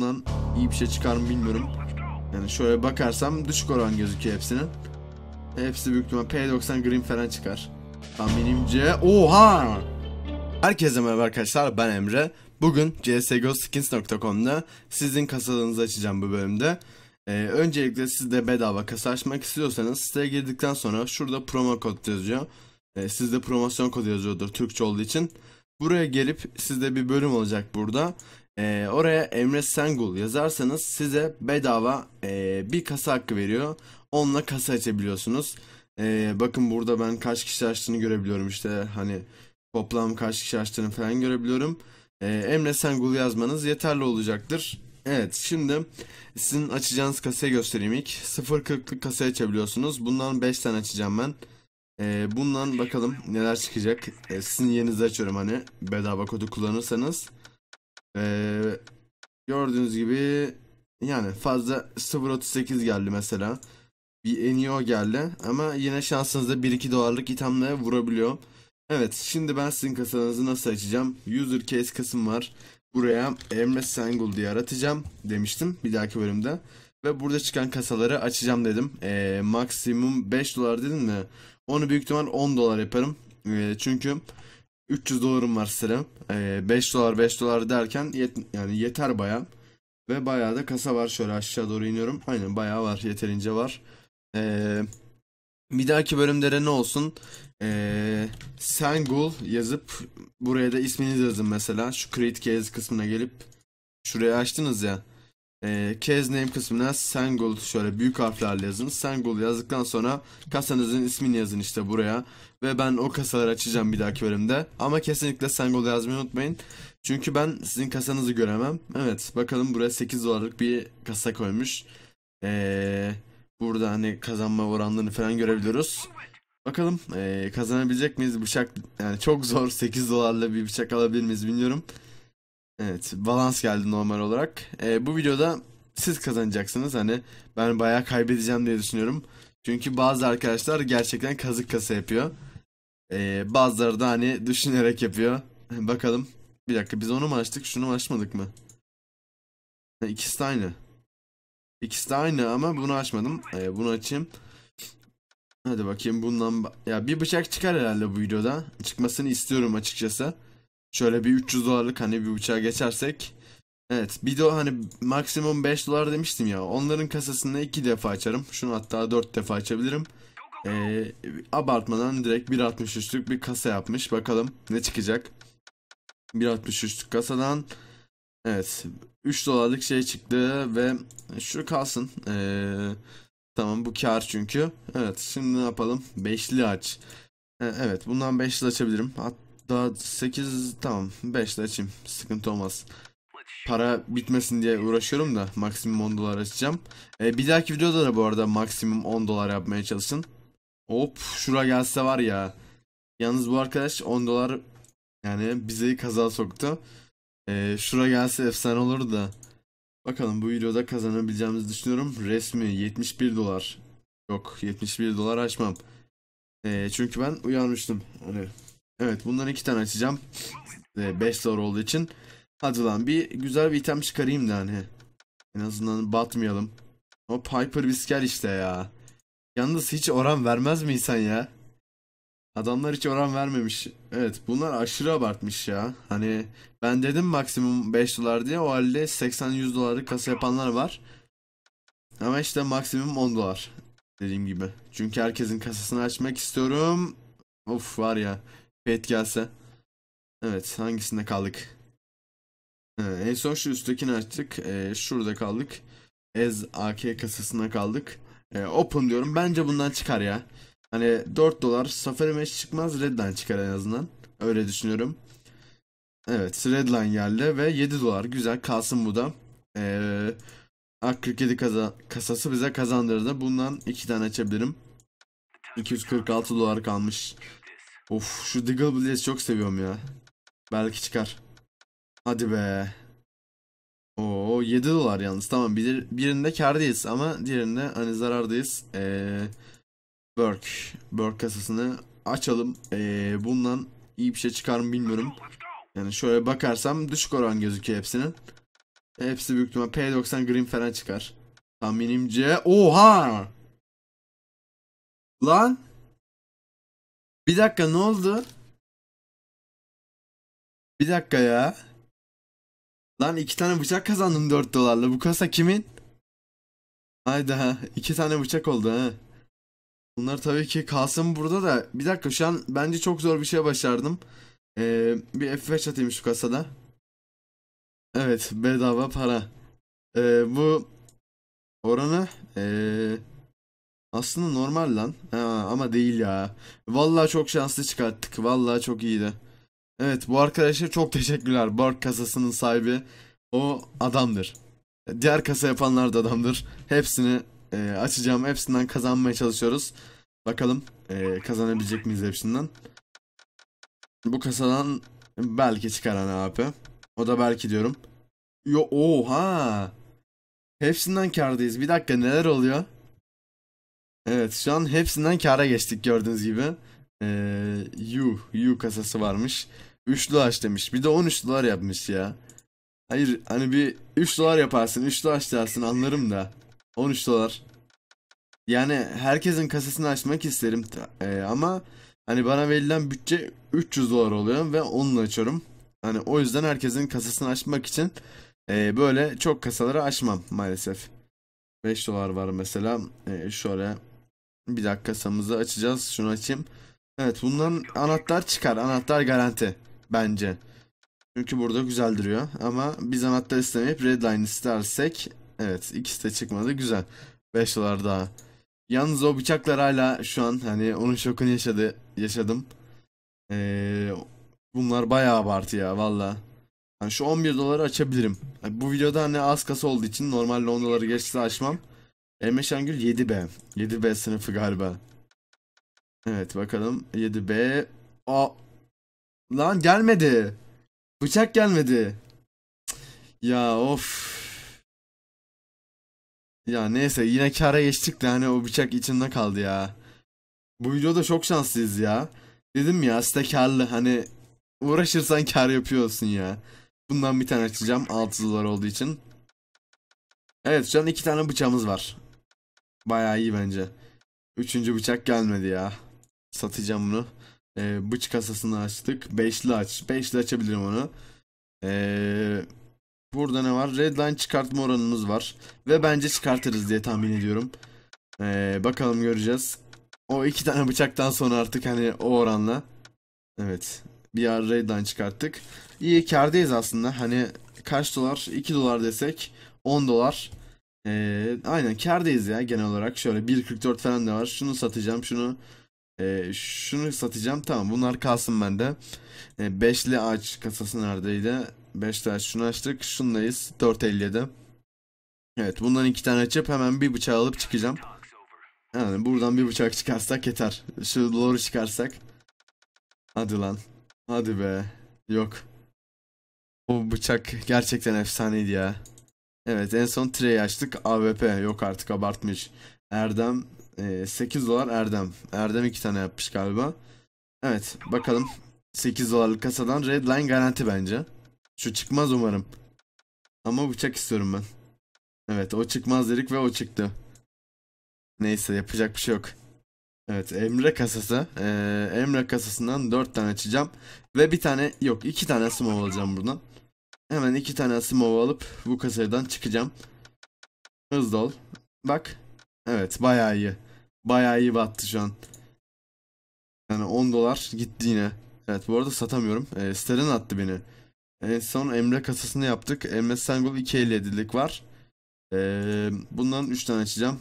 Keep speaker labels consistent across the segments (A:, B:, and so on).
A: bundan iyi bir şey çıkar mı bilmiyorum. Yani şöyle bakarsam düşük oran gözüküyor hepsinin. Hepsi büyük ihtimal P90 Green falan çıkar. Tahminimce... Oha! Herkese merhaba arkadaşlar ben Emre. Bugün csgoskins.com'da sizin kasalarınızı açacağım bu bölümde. Ee, öncelikle siz de bedava kasa açmak istiyorsanız siteye girdikten sonra şurada promo kod yazıyor. Ee, sizde promosyon kodu yazıyordur Türkçe olduğu için. Buraya gelip sizde bir bölüm olacak burada. E, oraya Emre Sengul yazarsanız size bedava e, bir kasa hakkı veriyor. Onunla kasa açabiliyorsunuz. E, bakın burada ben kaç kişi açtığını görebiliyorum işte hani toplam kaç kişi açtığını falan görebiliyorum. E, Emre Sengul yazmanız yeterli olacaktır. Evet şimdi sizin açacağınız kasayı göstereyim ilk. 0.40'lık kasa açabiliyorsunuz. Bundan 5 tane açacağım ben. Ee, bundan bakalım neler çıkacak. Ee, sizin yerinizi açıyorum hani bedava kodu kullanırsanız. Ee, gördüğünüz gibi yani fazla 0.38 geldi mesela. Bir en geldi. Ama yine şansınızda 1-2 dolarlık itemle vurabiliyor. Evet şimdi ben sizin kasanızı nasıl açacağım? User case kısım var. Buraya Emre Sengul diye aratacağım demiştim bir dahaki bölümde. Ve burada çıkan kasaları açacağım dedim. Ee, maksimum 5 dolar dedim mi? Onu büyük ihtimal 10 dolar yaparım. Ee, çünkü 300 dolarım var sıram. Ee, 5 dolar 5 dolar derken yet yani yeter baya. Ve bayağı da kasa var. Şöyle aşağı doğru iniyorum. Aynen bayağı var. Yeterince var. Ee, bir dahaki bölümlere ne olsun? Ee, Sengul yazıp buraya da isminizi yazın mesela. Şu create case kısmına gelip şuraya açtınız ya e, ee, case name kısmına Sengol şöyle büyük harflerle yazın. Sengol yazdıktan sonra kasanızın ismini yazın işte buraya. Ve ben o kasaları açacağım bir dahaki bölümde. Ama kesinlikle Sengol yazmayı unutmayın. Çünkü ben sizin kasanızı göremem. Evet bakalım buraya 8 dolarlık bir kasa koymuş. Ee, burada hani kazanma oranlarını falan görebiliyoruz. Bakalım ee, kazanabilecek miyiz bıçak? Yani çok zor 8 dolarla bir bıçak alabilir miyiz bilmiyorum. Evet balans geldi normal olarak. Ee, bu videoda siz kazanacaksınız. Hani ben bayağı kaybedeceğim diye düşünüyorum. Çünkü bazı arkadaşlar gerçekten kazık kasa yapıyor. Ee, bazıları da hani düşünerek yapıyor. Bakalım. Bir dakika biz onu mu açtık şunu mu açmadık mı? İkisi de aynı. İkisi de aynı ama bunu açmadım. Ee, bunu açayım. Hadi bakayım bundan... Ya bir bıçak çıkar herhalde bu videoda. Çıkmasını istiyorum açıkçası. Şöyle bir 300 dolarlık hani bir bıçağa geçersek. Evet bir de hani maksimum 5 dolar demiştim ya. Onların kasasını 2 defa açarım. Şunu hatta 4 defa açabilirim. Ee, abartmadan direkt 1.63'lük bir kasa yapmış. Bakalım ne çıkacak. 1.63'lük kasadan. Evet 3 dolarlık şey çıktı ve şu kalsın. Ee, tamam bu kar çünkü. Evet şimdi ne yapalım? 5'li aç. Ee, evet bundan 5 yıl açabilirim. Hatta daha 8 tamam 5 de açayım. Sıkıntı olmaz. Para bitmesin diye uğraşıyorum da maksimum 10 dolar açacağım. Ee, bir dahaki videoda da bu arada maksimum 10 dolar yapmaya çalışın. Hop şura gelse var ya. Yalnız bu arkadaş 10 dolar yani bizi kaza soktu. Ee, şura gelse efsane olur da. Bakalım bu videoda kazanabileceğimizi düşünüyorum. Resmi 71 dolar. Yok 71 dolar açmam. Ee, çünkü ben uyanmıştım. Hani Evet bundan iki tane açacağım. 5 ee, zor olduğu için. Hadi lan bir güzel bir item çıkarayım da hani. En azından batmayalım. O Piper Bisker işte ya. Yalnız hiç oran vermez mi insan ya? Adamlar hiç oran vermemiş. Evet bunlar aşırı abartmış ya. Hani ben dedim maksimum 5 dolar diye o halde 80-100 dolarlık kasa yapanlar var. Ama işte maksimum 10 dolar. Dediğim gibi. Çünkü herkesin kasasını açmak istiyorum. Of var ya. Fate gelse. Evet hangisinde kaldık? Ee, en son şu üsttekini açtık. Ee, şurada kaldık. Ez AK kasasına kaldık. Ee, open diyorum. Bence bundan çıkar ya. Hani 4 dolar Safari Mesh çıkmaz Redline çıkar en azından. Öyle düşünüyorum. Evet Redline geldi ve 7 dolar güzel kalsın bu da. Ee, AK47 kaza kasası bize kazandırdı. Bundan 2 tane açabilirim. 246 dolar kalmış. Of şu Diggle Blaze'i çok seviyorum ya. Belki çıkar. Hadi be. Oo 7 dolar yalnız tamam bir, birinde kardayız ama diğerinde hani zarardayız. Ee, Berk Burke kasasını açalım. Ee, bundan iyi bir şey çıkar mı bilmiyorum. Yani şöyle bakarsam düşük oran gözüküyor hepsinin. Hepsi büyük ihtimal P90 Green falan çıkar. Tahminimce oha! Lan bir dakika ne oldu? Bir dakika ya. Lan iki tane bıçak kazandım 4 dolarla. Bu kasa kimin? Hayda iki tane bıçak oldu ha. Bunlar tabii ki kalsın burada da. Bir dakika şu an bence çok zor bir şey başardım. Ee, bir F5 atayım şu kasada. Evet bedava para. Ee, bu oranı ee, aslında normal lan. Ha, ama değil ya. Vallahi çok şanslı çıkarttık. Vallahi çok iyiydi. Evet bu arkadaşa çok teşekkürler. Bark kasasının sahibi o adamdır. Diğer kasa yapanlar da adamdır. Hepsini e, açacağım. Hepsinden kazanmaya çalışıyoruz. Bakalım e, kazanabilecek miyiz hepsinden. Bu kasadan belki çıkaran abi O da belki diyorum. Yo oha. Hepsinden kardayız. Bir dakika neler oluyor? Evet şu an hepsinden kara geçtik gördüğünüz gibi. Ee, Yu kasası varmış. 3 dolar demiş. Bir de 13 dolar yapmış ya. Hayır hani bir 3 dolar yaparsın 3 dolar açarsın anlarım da. 13 dolar. Yani herkesin kasasını açmak isterim ee, ama hani bana verilen bütçe 300 dolar oluyor ve onunla açıyorum. Hani o yüzden herkesin kasasını açmak için e, böyle çok kasaları açmam maalesef. 5 dolar var mesela. E, şöyle bir dakika kasamızı açacağız. Şunu açayım. Evet bundan anahtar çıkar. Anahtar garanti. Bence. Çünkü burada güzel duruyor. Ama biz anahtar istemeyip redline istersek. Evet ikisi de çıkmadı. Güzel. 5 dolar daha. Yalnız o bıçaklar hala şu an hani onun şokunu yaşadı, yaşadım. Ee, bunlar bayağı abartı ya valla. Yani şu 11 doları açabilirim. Yani bu videoda hani az kasa olduğu için normalde 10 doları geçti açmam. Emre Şengül 7B. 7B sınıfı galiba. Evet bakalım. 7B. A Lan gelmedi. Bıçak gelmedi. Ya of. Ya neyse yine kara geçtik de hani o bıçak içinde kaldı ya. Bu videoda çok şanslıyız ya. Dedim ya sitekarlı hani uğraşırsan kar yapıyorsun ya. Bundan bir tane açacağım 6 dolar olduğu için. Evet şu an iki tane bıçağımız var. Baya iyi bence. Üçüncü bıçak gelmedi ya. Satacağım bunu. Ee, bıç kasasını açtık. Beşli aç. Beşli açabilirim onu. Ee, burada ne var? Redline çıkartma oranımız var. Ve bence çıkartırız diye tahmin ediyorum. Ee, bakalım göreceğiz. O iki tane bıçaktan sonra artık hani o oranla. Evet. Bir yer Redline çıkarttık. İyi kardayız aslında. Hani kaç dolar? 2 dolar desek 10 dolar. Ee, aynen kardayız ya genel olarak. Şöyle 1.44 falan da var. Şunu satacağım, şunu e, şunu satacağım. Tamam bunlar kalsın bende. E, Beşli ağaç kasası neredeydi? 5'li ağaç şunu açtık. Şundayız 4.57. Evet bundan iki tane açıp hemen bir bıçağı alıp çıkacağım. Yani buradan bir bıçak çıkarsak yeter. Şu doğru çıkarsak. Hadi lan. Hadi be. Yok. O bıçak gerçekten efsaneydi ya. Evet en son trey açtık. AWP yok artık abartmış. Erdem e, 8 dolar Erdem. Erdem 2 tane yapmış galiba. Evet bakalım. 8 dolarlık kasadan Redline garanti bence. Şu çıkmaz umarım. Ama bıçak istiyorum ben. Evet o çıkmaz dedik ve o çıktı. Neyse yapacak bir şey yok. Evet Emre kasası. Ee, Emre kasasından 4 tane açacağım. Ve bir tane yok 2 tane small alacağım buradan. Hemen iki tane Asimov'u alıp bu kasadan çıkacağım. Hızlı ol. Bak. Evet bayağı iyi. Bayağı iyi battı şu an. Yani 10 dolar gitti yine. Evet bu arada satamıyorum. E, Steren attı beni. En son Emre kasasını yaptık. Emre Sengul 2.57'lik var. E, bundan 3 tane açacağım.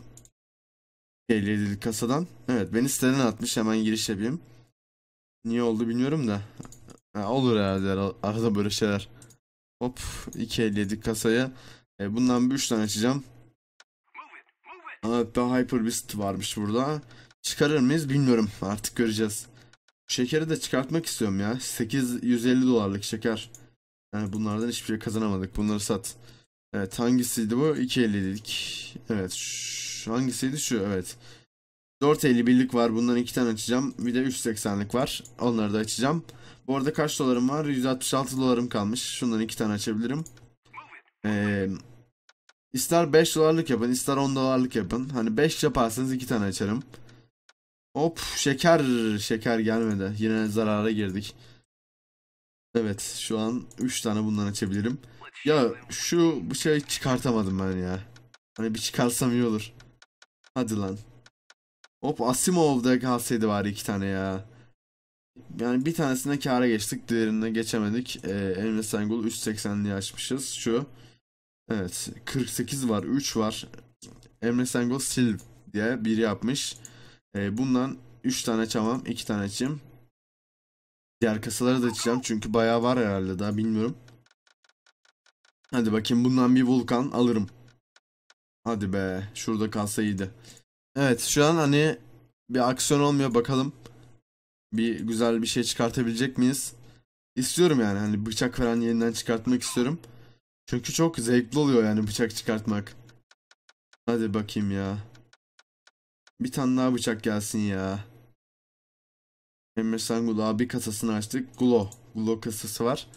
A: 2.57'lik kasadan. Evet beni Steren atmış. Hemen giriş yapayım. Niye oldu bilmiyorum da. Ha, olur herhalde arada böyle şeyler. Hop 2.57 kasaya. E, bundan bir 3 tane açacağım. Hatta Hyper Beast varmış burada. Çıkarır mıyız bilmiyorum. Artık göreceğiz. Şekeri de çıkartmak istiyorum ya. 850 dolarlık şeker. Yani bunlardan hiçbir şey kazanamadık. Bunları sat. Evet hangisiydi bu? 2.50'lik. Evet. Şu, hangisiydi şu? Evet. 4.51'lik var. Bundan 2 tane açacağım. Bir de 3.80'lik var. Onları da açacağım. Bu arada kaç dolarım var? 166 dolarım kalmış. Şundan iki tane açabilirim. Ee, ister 5 dolarlık yapın, ister 10 dolarlık yapın. Hani 5 yaparsanız iki tane açarım. Hop şeker şeker gelmedi. Yine zarara girdik. Evet şu an 3 tane bundan açabilirim. Ya şu bıçağı çıkartamadım ben ya. Hani bir çıkarsam iyi olur. Hadi lan. Hop Asimov'da kalsaydı var iki tane ya yani bir tanesine kâra geçtik. Diğerine geçemedik. Ee, Emre Sengul 3.80'liği açmışız. Şu. Evet. 48 var. 3 var. Emre Sengul sil diye bir yapmış. Ee, bundan 3 tane çamam. 2 tane açayım. Diğer kasaları da açacağım. Çünkü bayağı var herhalde daha bilmiyorum. Hadi bakayım bundan bir vulkan alırım. Hadi be. Şurada kalsa iyiydi. Evet şu an hani bir aksiyon olmuyor bakalım bir güzel bir şey çıkartabilecek miyiz? İstiyorum yani hani bıçak falan yeniden çıkartmak istiyorum. Çünkü çok zevkli oluyor yani bıçak çıkartmak. Hadi bakayım ya. Bir tane daha bıçak gelsin ya. Emre Sangul abi kasasını açtık. gulo gulo kasası var.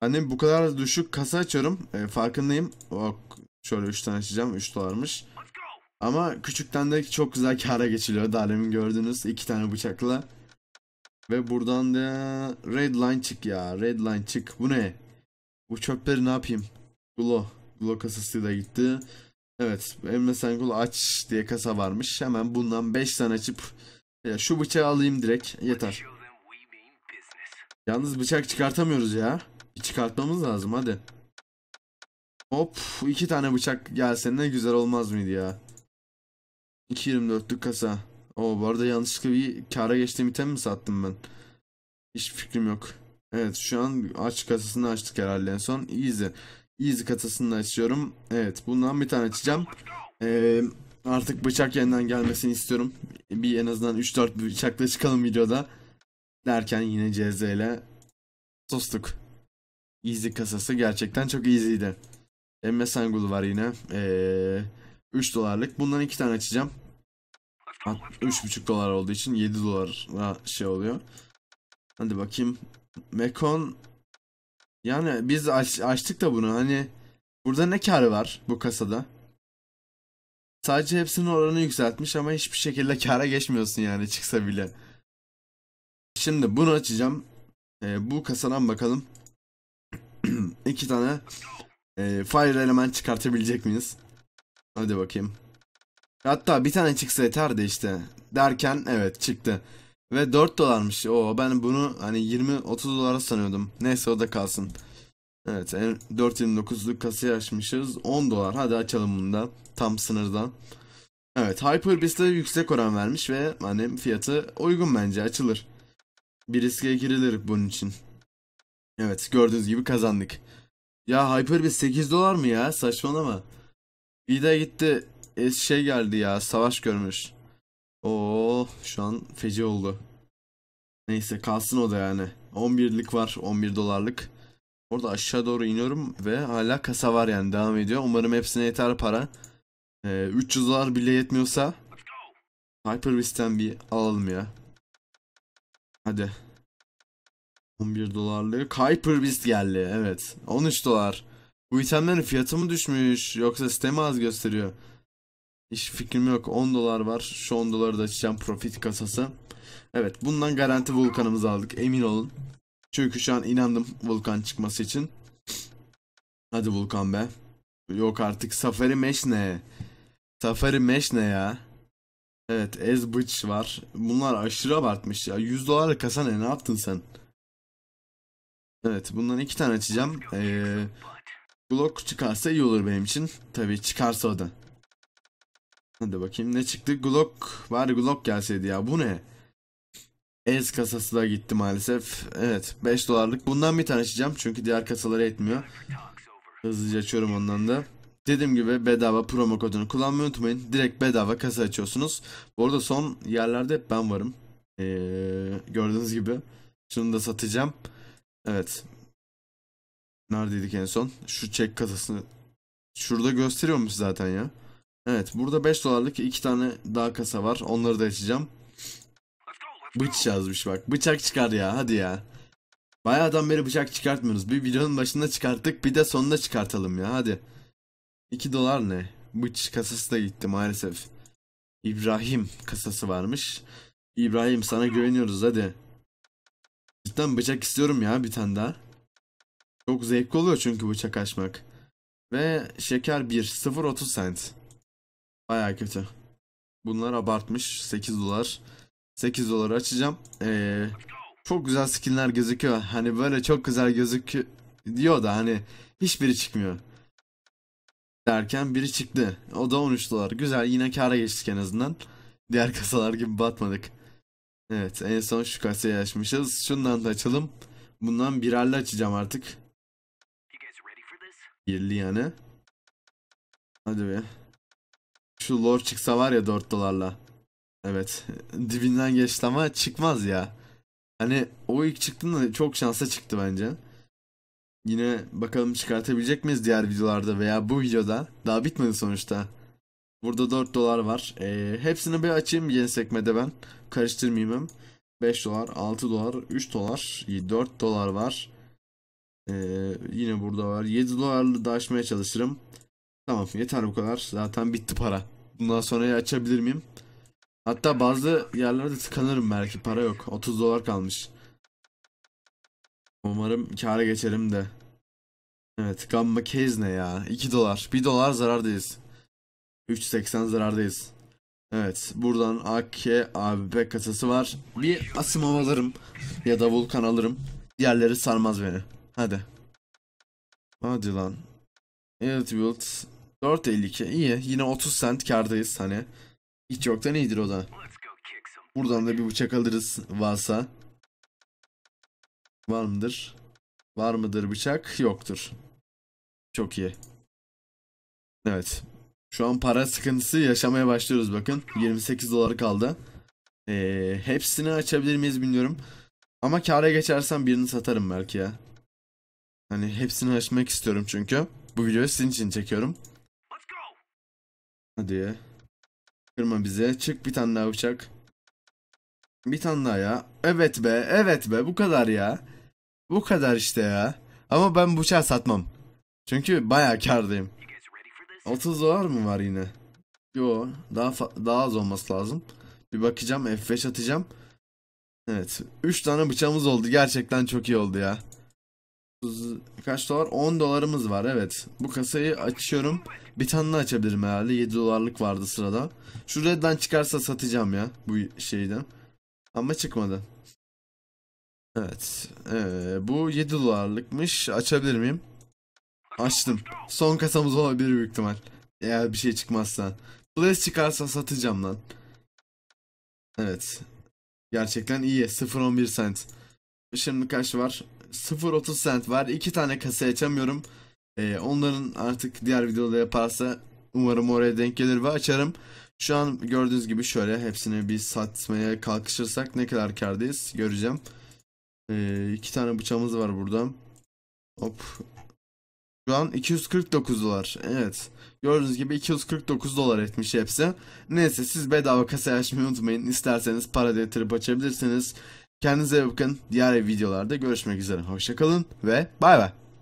A: Annem bu kadar düşük kasa açıyorum. E, farkındayım. Bak şöyle 3 tane açacağım. 3 dolarmış. Ama küçükten de çok güzel kara geçiliyor. Daha gördünüz. 2 tane bıçakla. Ve buradan da red line çık ya. Red line çık. Bu ne? Bu çöpleri ne yapayım? Glo. Glo kasası da gitti. Evet. Emre Sengul aç diye kasa varmış. Hemen bundan 5 tane açıp ya şu bıçağı alayım direkt. Yeter. Yalnız bıçak çıkartamıyoruz ya. Bir çıkartmamız lazım hadi. Hop iki tane bıçak gelse ne güzel olmaz mıydı ya. 2.24'lük kasa. O bu arada yanlışlıkla bir kara geçtiğim item mi sattım ben? Hiç fikrim yok. Evet şu an aç kasasını açtık herhalde en son. Easy. Easy kasasını açıyorum. Evet bundan bir tane açacağım. Ee, artık bıçak yeniden gelmesini istiyorum. Bir en azından 3-4 bıçakla çıkalım videoda. Derken yine CZ ile sustuk. Easy kasası gerçekten çok easy'ydi. Emme Sangul var yine. Ee, 3 dolarlık. Bundan 2 tane açacağım. 3,5 dolar olduğu için 7 dolar şey oluyor. Hadi bakayım. Mekon yani biz aç, açtık da bunu hani burada ne karı var bu kasada? Sadece hepsinin oranı yükseltmiş ama hiçbir şekilde kara geçmiyorsun yani çıksa bile. Şimdi bunu açacağım. Ee, bu kasadan bakalım. İki tane e, fire element çıkartabilecek miyiz? Hadi bakayım. Hatta bir tane çıksa yeterdi işte. Derken evet çıktı. Ve 4 dolarmış. Oo ben bunu hani 20-30 dolara sanıyordum. Neyse o da kalsın. Evet 4.29'luk kasayı açmışız. 10 dolar hadi açalım bunu da. Tam sınırdan. Evet Hyperbeast'e yüksek oran vermiş ve hani fiyatı uygun bence açılır. Bir riske girilir bunun için. Evet gördüğünüz gibi kazandık. Ya Hyperbeast 8 dolar mı ya saçmalama. Bir de gitti e, şey geldi ya. Savaş görmüş. O şu an feci oldu. Neyse kalsın o da yani. 11'lik var 11 dolarlık. Orada aşağı doğru iniyorum ve hala kasa var yani devam ediyor. Umarım hepsine yeter para. Ee, 300 dolar bile yetmiyorsa Hyperbeast'ten bir alalım ya. Hadi. 11 dolarlık Hyperbeast geldi evet. 13 dolar. Bu itemlerin fiyatı mı düşmüş yoksa site az gösteriyor? Hiç fikrim yok. 10 dolar var. Şu 10 doları da açacağım profit kasası. Evet bundan garanti vulkanımızı aldık. Emin olun. Çünkü şu an inandım vulkan çıkması için. Hadi vulkan be. Yok artık Safari Mesh ne? Safari Mesh ne ya? Evet Ezbıç var. Bunlar aşırı abartmış ya. 100 dolarla kasan ne? Ne yaptın sen? Evet bundan iki tane açacağım. Ee, Glock çıkarsa iyi olur benim için. Tabii çıkarsa o da. Hadi bakayım ne çıktı? Glock. Bari Glock gelseydi ya. Bu ne? Ez kasası da gitti maalesef. Evet 5 dolarlık. Bundan bir tane açacağım. Çünkü diğer kasaları etmiyor. Hızlıca açıyorum ondan da. Dediğim gibi bedava promo kodunu kullanmayı unutmayın. Direkt bedava kasa açıyorsunuz. Bu arada son yerlerde hep ben varım. Ee, gördüğünüz gibi. Şunu da satacağım. Evet. Neredeydik en son? Şu çek kasasını. Şurada gösteriyor musun zaten ya. Evet burada 5 dolarlık 2 tane daha kasa var. Onları da açacağım. Bıç yazmış bak. Bıçak çıkar ya hadi ya. Bayağıdan beri bıçak çıkartmıyoruz. Bir videonun başında çıkarttık bir de sonunda çıkartalım ya hadi. 2 dolar ne? bıçak kasası da gitti maalesef. İbrahim kasası varmış. İbrahim sana güveniyoruz hadi. Cidden bıçak istiyorum ya bir tane daha. Çok zevkli oluyor çünkü bıçak açmak. Ve şeker 1 0.30 cent. Baya kötü. Bunlar abartmış. 8 dolar. 8 dolar açacağım. Ee, çok güzel skinler gözüküyor. Hani böyle çok güzel gözüküyor diyor da hani hiçbiri çıkmıyor. Derken biri çıktı. O da 13 dolar. Güzel yine kara geçtik en azından. Diğer kasalar gibi batmadık. Evet en son şu kasayı açmışız. Şundan da açalım. Bundan birerli açacağım artık. Birli yani. Hadi be. Şu lore çıksa var ya 4 dolarla. Evet. Dibinden geçti ama çıkmaz ya. Hani o ilk çıktığında çok şansa çıktı bence. Yine bakalım çıkartabilecek miyiz diğer videolarda veya bu videoda. Daha bitmedi sonuçta. Burada 4 dolar var. Ee, hepsini bir açayım yeni sekmede ben. Karıştırmayayım hem. 5 dolar, 6 dolar, 3 dolar, 4 dolar var. Ee, yine burada var. 7 dolarlı da açmaya çalışırım. Tamam yeter bu kadar. Zaten bitti para. Bundan sonrayı açabilir miyim? Hatta bazı yerlerde tıkanırım belki. Para yok. 30 dolar kalmış. Umarım kâra geçerim de. Evet. Gamma Case ne ya? 2 dolar. 1 dolar zarardayız. 3.80 zarardayız. Evet. Buradan AK, ABB kasası var. Bir Asimov alırım. Ya da Vulkan alırım. Diğerleri sarmaz beni. Hadi. Hadi lan. Evet Wilt. 4.52 iyi. Yine 30 cent kardayız hani. Hiç yoktan iyidir o da. Buradan da bir bıçak alırız varsa. Var mıdır? Var mıdır bıçak? Yoktur. Çok iyi. Evet. Şu an para sıkıntısı yaşamaya başlıyoruz bakın. 28 dolar kaldı. Ee, hepsini açabilir miyiz bilmiyorum. Ama kâra geçersem birini satarım belki ya. Hani hepsini açmak istiyorum çünkü. Bu videoyu sizin için çekiyorum. Hadi ya. Kırma bize. Çık bir tane daha uçak. Bir tane daha ya. Evet be. Evet be. Bu kadar ya. Bu kadar işte ya. Ama ben bu uçağı satmam. Çünkü bayağı kardayım. 30 dolar mı var yine? Yo. Daha daha az olması lazım. Bir bakacağım. F5 atacağım. Evet. 3 tane bıçağımız oldu. Gerçekten çok iyi oldu ya. Kaç dolar? 10 dolarımız var evet. Bu kasayı açıyorum. Bir tane açabilirim herhalde. 7 dolarlık vardı sırada. Şu redden çıkarsa satacağım ya bu şeyden. Ama çıkmadı. Evet. Ee, bu 7 dolarlıkmış. Açabilir miyim? Açtım. Son kasamız olabilir büyük ihtimal. Eğer bir şey çıkmazsa. Blaze çıkarsa satacağım lan. Evet. Gerçekten iyi. 0.11 cent. Şimdi kaç var? 0.30 cent var. İki tane kase açamıyorum. Ee, onların artık diğer videoda yaparsa umarım oraya denk gelir ve açarım. Şu an gördüğünüz gibi şöyle hepsini bir satmaya kalkışırsak ne kadar kardayız göreceğim. Ee, iki tane bıçağımız var burada. Hop. Şu an 249 dolar. Evet. Gördüğünüz gibi 249 dolar etmiş hepsi. Neyse siz bedava kasayı açmayı unutmayın. İsterseniz para detirip açabilirsiniz. Kendinize iyi bakın. Diğer videolarda görüşmek üzere. Hoşçakalın ve bay bay.